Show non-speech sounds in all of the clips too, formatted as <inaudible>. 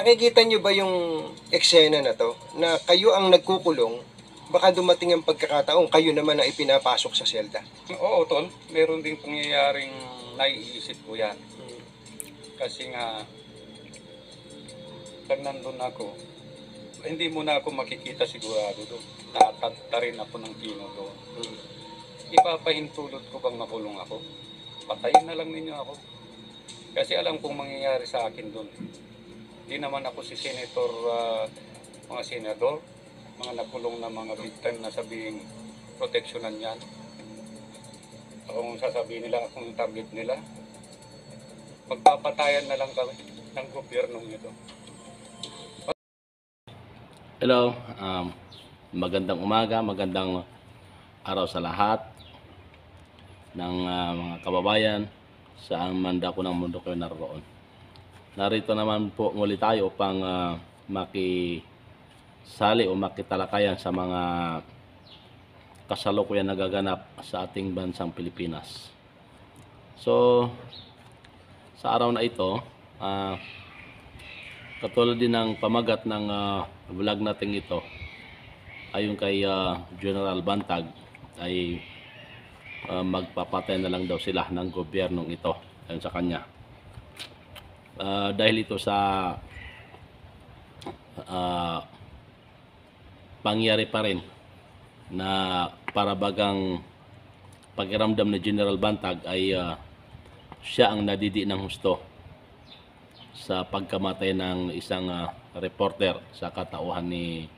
Nakikita nyo ba yung eksena na to? Na kayo ang nagkukulong, baka dumating ang pagkakataong kayo naman ang ipinapasok sa selda. Oo, Tol. Meron din pangyayaring naiisip ko yan. Kasi nga, pag nandun ako, hindi mo na ako makikita sigurado doon. Natata rin ako ng pino doon. Ipapahintulot ko bang makulong ako? Patayin na lang ninyo ako. Kasi alam kong mangyayari sa akin doon. Hindi naman ako si Senator, uh, mga senador, mga napulong na mga big na sabihin proteksyonan yan. Kung sasabihin nila ang target nila, Pagpapatayan na lang kami ng gobyernong ito. Hello, um, magandang umaga, magandang araw sa lahat ng uh, mga kababayan sa ang manda ko ng mundo kayo naroon narito naman po muli tayo upang uh, ah, makisali o makitalakayan sa mga kasalukuyan nagaganap sa ating bansang Pilipinas. So, sa araw na ito, uh, katulad din ng pamagat ng uh, vlog natin ito, ay yung kay uh, General Bantag, ay uh, magpapatay na lang daw sila ng gobyernong ito ayon sa kanya uh, dahil ito sa uh, pangyari pa rin na parabagang pagiramdam ni General Bantag ay uh, siya ang nadidi ng husto sa pagkamatay ng isang uh, reporter sa katauhan ni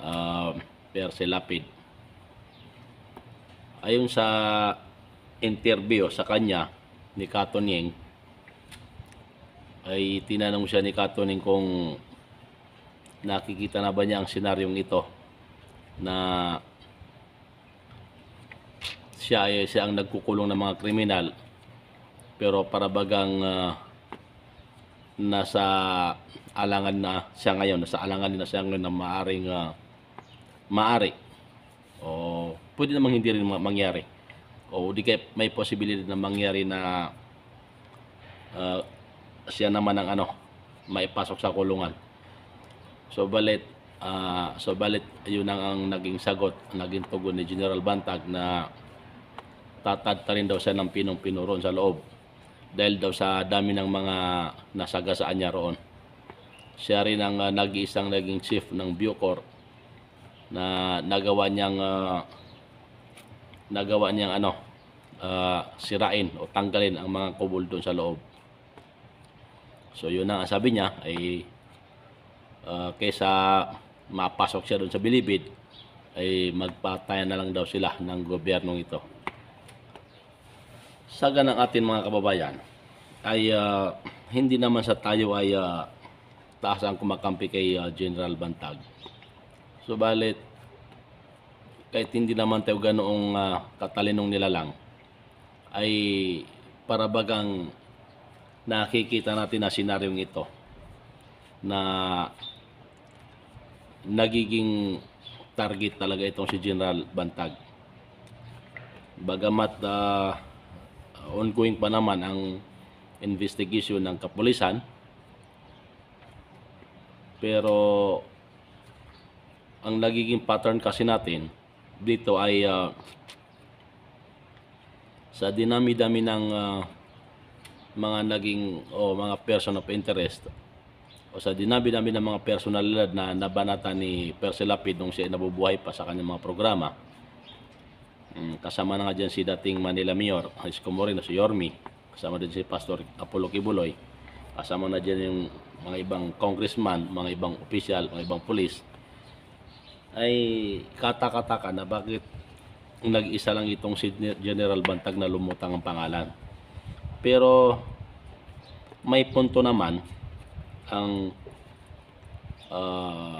uh, Percy Lapid. Ayon sa interview sa kanya ni Katon ay tinanong siya ni Katoning kung nakikita na ba niya ang senaryong ito na siya ay siya ang nagkukulong ng mga kriminal pero para bagang uh, nasa alangan na siya ngayon nasa alangan na siya ngayon na maaring uh, maari o pwede namang hindi rin mangyari o di kaya may posibilidad na mangyari na uh, siya naman ang ano, maipasok sa kulungan. So balit, uh, so balit yun ang, ang naging sagot, naging tugon ni General Bantag na tatadta rin daw siya ng pinong-pino sa loob dahil daw sa dami ng mga nasagasaan niya roon. Siya rin ang uh, nag-iisang naging chief ng Bucor na nagawa niyang uh, nagawa niyang ano uh, sirain o tanggalin ang mga kubol doon sa loob. So yun ang sabi niya ay uh, kaysa mapasok siya doon sa bilibid ay magpatayan na lang daw sila ng gobyernong ito. Sa ganang atin mga kababayan ay uh, hindi naman sa tayo ay uh, taas ang kumakampi kay uh, General Bantag. So balit kahit hindi naman tayo ganoong uh, katalinong nila lang ay para bagang nakikita natin na senaryong ito na nagiging target talaga itong si General Bantag. Bagamat uh, ongoing pa naman ang investigation ng kapulisan pero ang nagiging pattern kasi natin dito ay uh, sa dinami-dami ng uh, mga naging o mga person of interest o sa dinabi namin ng mga personalidad na nabanata ni Percy Lapid nung siya nabubuhay pa sa kanyang mga programa. Mm, kasama na nga dyan si dating Manila Mayor, Isko Moreno, si Yormi. Kasama din si Pastor Apollo Kibuloy. Kasama na dyan yung mga ibang congressman, mga ibang official, mga ibang police. Ay katakataka na bakit nag-isa lang itong si General Bantag na lumutang ang pangalan. Pero may punto naman ang uh,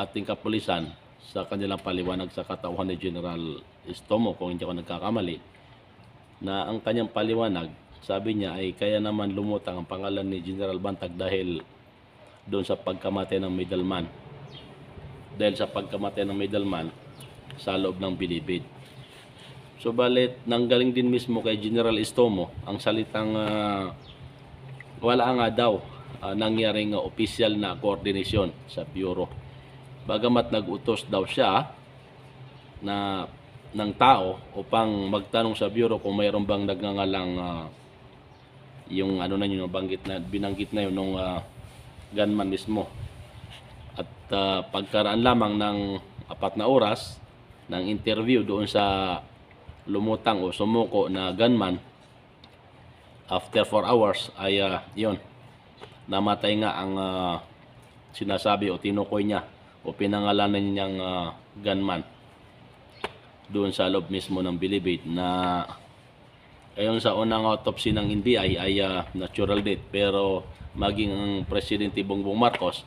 ating kapulisan sa kanilang paliwanag sa katauhan ni General Estomo kung hindi ako nagkakamali na ang kanyang paliwanag sabi niya ay kaya naman lumutang ang pangalan ni General Bantag dahil doon sa pagkamatay ng middleman dahil sa pagkamatay ng middleman sa loob ng bilibid nang galing din mismo kay General Estomo ang salitang uh, wala nga daw uh, ah, nangyaring uh, official na coordination sa Bureau. Bagamat nag-utos daw siya ah, na ng tao upang magtanong sa Bureau kung mayroon bang nagngangalang uh, yung ano na yun, banggit na, binanggit na yun nung uh, gunman mismo. At uh, pagkaraan lamang ng apat na oras ng interview doon sa lumutang o sumuko na gunman after 4 hours ay uh, ah, yon namatay nga ang uh, sinasabi o tinukoy niya o pinangalanan niyang uh, gunman doon sa loob mismo ng Bilibid na ayon sa unang autopsy ng NBI ay uh, natural death pero maging ang Presidente Bongbong Marcos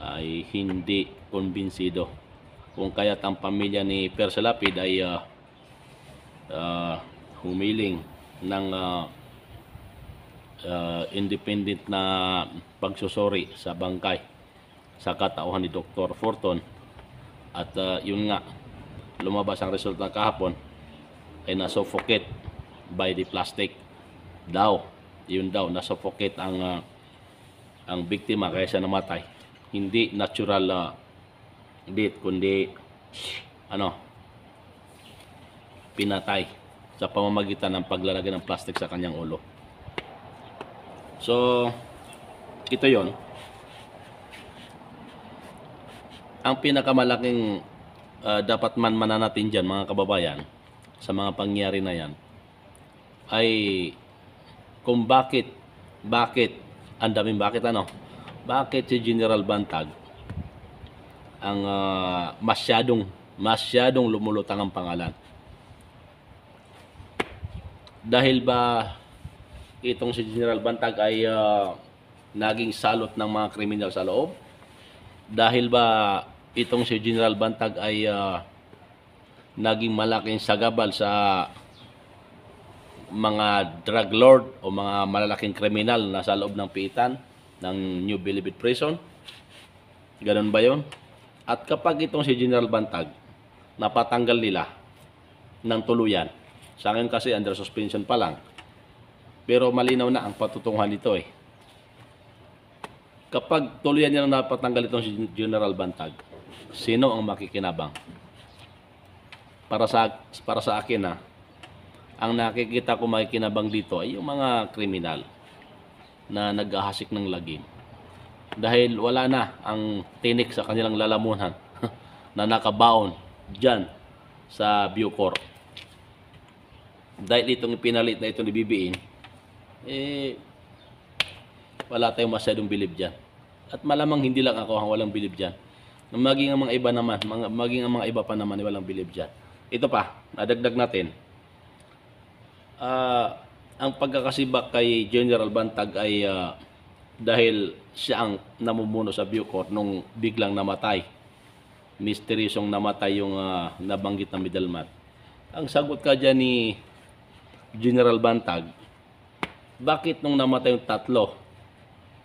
ay hindi kumbinsido kung kaya't ang pamilya ni Perselapid ay uh, uh, humiling ng uh, uh, independent na pagsusori sa bangkay sa katauhan ni Dr. Forton at uh, yun nga lumabas ang resulta kahapon ay nasuffocate by the plastic daw yun daw nasuffocate ang uh, ang biktima kaya siya namatay hindi natural uh, death kundi ano pinatay sa pamamagitan ng paglalagay ng plastic sa kanyang ulo. So, ito yon. Ang pinakamalaking uh, dapat man mananatin dyan mga kababayan sa mga pangyari na yan ay kung bakit bakit ang daming bakit ano bakit si General Bantag ang uh, masyadong masyadong lumulutang ang pangalan dahil ba itong si General Bantag ay uh, naging salot ng mga kriminal sa loob? Dahil ba itong si General Bantag ay uh, naging malaking sagabal sa mga drug lord o mga malalaking kriminal na sa loob ng piitan ng New Bilibid Prison? Ganun ba yon? At kapag itong si General Bantag napatanggal nila ng tuluyan, sa akin kasi under suspension pa lang. Pero malinaw na ang patutunguhan nito eh. Kapag tuluyan niya na napatanggal itong si General Bantag, sino ang makikinabang? Para sa, para sa akin ha, ah, ang nakikita ko makikinabang dito ay yung mga kriminal na naghahasik ng lagim. Dahil wala na ang tinik sa kanilang lalamunan <laughs> na nakabaon dyan sa Bucor dahil itong pinalit na ito ni BBM, eh, wala tayong masyadong bilib dyan. At malamang hindi lang ako ang walang bilib dyan. Maging ang mga iba naman, mga, maging ang mga iba pa naman, walang bilib dyan. Ito pa, nadagdag natin. Uh, ang pagkakasibak kay General Bantag ay uh, dahil siya ang namumuno sa Bucor nung biglang namatay. Misteryosong namatay yung uh, nabanggit na middleman. Ang sagot ka dyan ni General Bantag, bakit nung namatay yung tatlo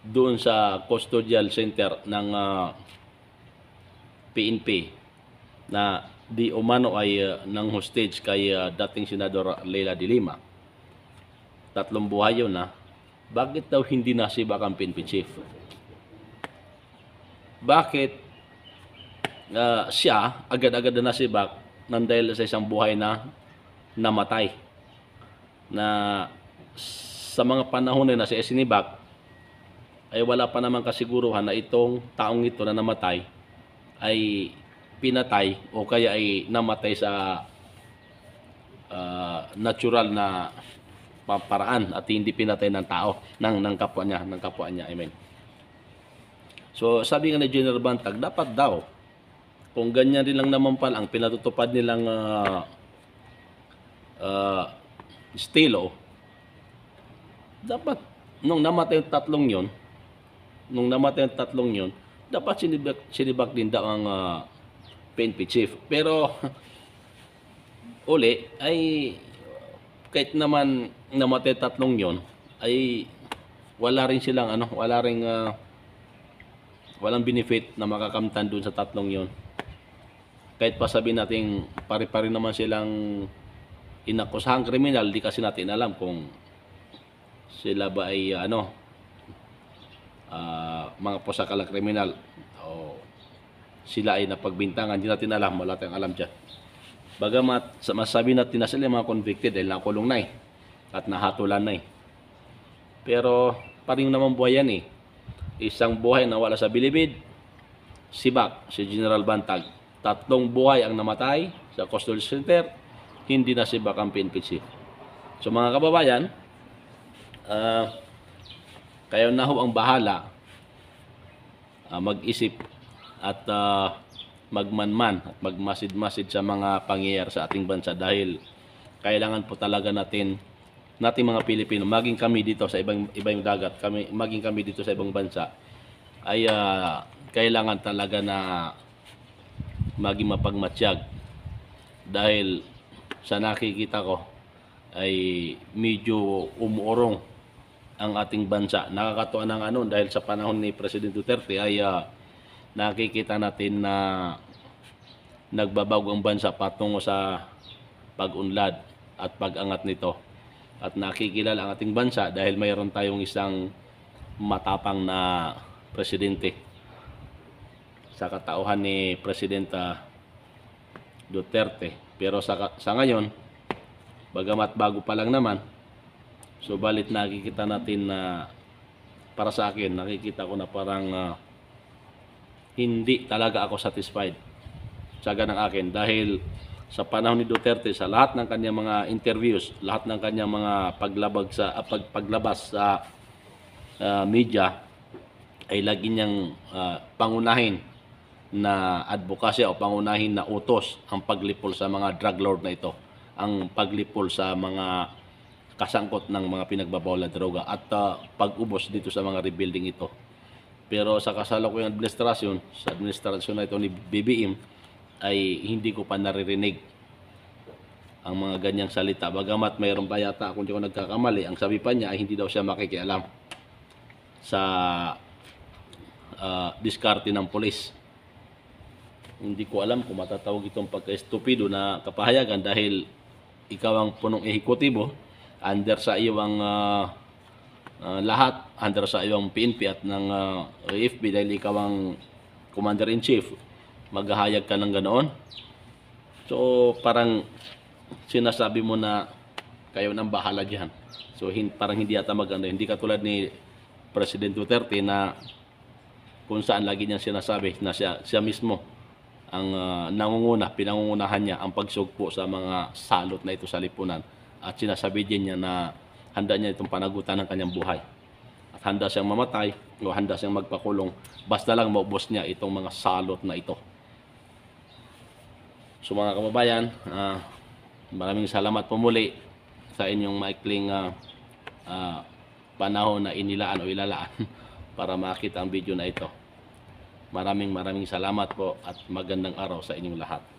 doon sa custodial center ng uh, ah, PNP na di umano ay uh, ah, ng hostage kay uh, dating Senador Leila de Lima, tatlong buhay yun na, bakit daw hindi nasibak ang PNP chief? Bakit uh, siya agad-agad na nasibak nang dahil sa isang buhay na namatay? na sa mga panahon na si Esinibac ay wala pa naman kasiguruhan na itong taong ito na namatay ay pinatay o kaya ay namatay sa uh, natural na paraan at hindi pinatay ng tao ng ng kapwa niya ng kapwa niya I mean so sabi nga ni General Bantag dapat daw kung ganyan din lang naman pala ang pinatutupad nilang uh, uh, estilo, dapat nung namatay yung tatlong yun nung namatay yung tatlong yun dapat sinibak, sinibak din daw ang uh, ah, PNP chief. Pero <laughs> uli ay kahit naman namatay tatlong yun ay wala rin silang ano, wala rin uh, walang benefit na makakamtan doon sa tatlong yun Kahit pa sabi natin pare-pare naman silang inakusahang kriminal, di kasi natin alam kung sila ba ay ah, ano uh, mga posakala kriminal o sila ay napagbintangan, di natin alam, wala tayong alam dyan. Bagamat masabi natin na sila ay mga convicted dahil nakulong na eh at nahatulan na eh. Pero paring naman buhay yan eh. Isang buhay na wala sa bilibid, si Bak, si General Bantag. Tatlong buhay ang namatay sa Coastal Center, hindi na si Bakampin PC. So mga kababayan, uh, kayo na ho ang bahala uh, mag-isip at uh, magmanman at magmasid-masid sa mga pangyayari sa ating bansa dahil kailangan po talaga natin natin mga Pilipino maging kami dito sa ibang ibang dagat kami maging kami dito sa ibang bansa ay uh, kailangan talaga na maging mapagmatsyag dahil sa nakikita ko ay medyo umuorong ang ating bansa. Nakakatuwa ng ano dahil sa panahon ni President Duterte ay uh, nakikita natin na nagbabago ang bansa patungo sa pag-unlad at pag-angat nito. At nakikilala ang ating bansa dahil mayroon tayong isang matapang na presidente sa katauhan ni Presidenta Duterte pero sa, sa ngayon, bagamat bago pa lang naman, so balit nakikita natin na para sa akin, nakikita ko na parang uh, hindi talaga ako satisfied sa ng akin dahil sa panahon ni Duterte sa lahat ng kanyang mga interviews, lahat ng kanyang mga paglabag sa uh, pag, paglabas sa uh, media ay lagi niyang uh, pangunahin na advokasya o pangunahin na utos ang paglipol sa mga drug lord na ito, ang paglipol sa mga kasangkot ng mga pinagbabawal na droga at uh, pag-ubos dito sa mga rebuilding ito. Pero sa kasalukuyang administrasyon, sa administrasyon na ito ni BBM, ay hindi ko pa naririnig ang mga ganyang salita. Bagamat mayroon pa yata, kung di ko nagkakamali, ang sabi pa niya ay hindi daw siya makikialam sa uh, diskarte ng polis hindi ko alam kung matatawag itong pagka-estupido na kapahayagan dahil ikaw ang punong ehekutibo under sa iyong uh, uh, lahat, under sa iyong PNP at ng uh, ah, AFP dahil ikaw ang commander-in-chief. Maghahayag ka ng ganoon. So parang sinasabi mo na kayo nang bahala diyan. So hin, parang hindi ata maganda. Hindi katulad ni President Duterte na kung saan lagi niyang sinasabi na siya, siya mismo ang uh, nangunguna, pinangungunahan niya ang pagsugpo sa mga salot na ito sa lipunan at sinasabi din niya na handa niya itong panagutan ng kanyang buhay at handa siyang mamatay o handa siyang magpakulong basta lang maubos niya itong mga salot na ito So mga kababayan uh, maraming salamat po muli sa inyong maikling uh, uh, panahon na inilaan o ilalaan <laughs> para makita ang video na ito Maraming maraming salamat po at magandang araw sa inyong lahat.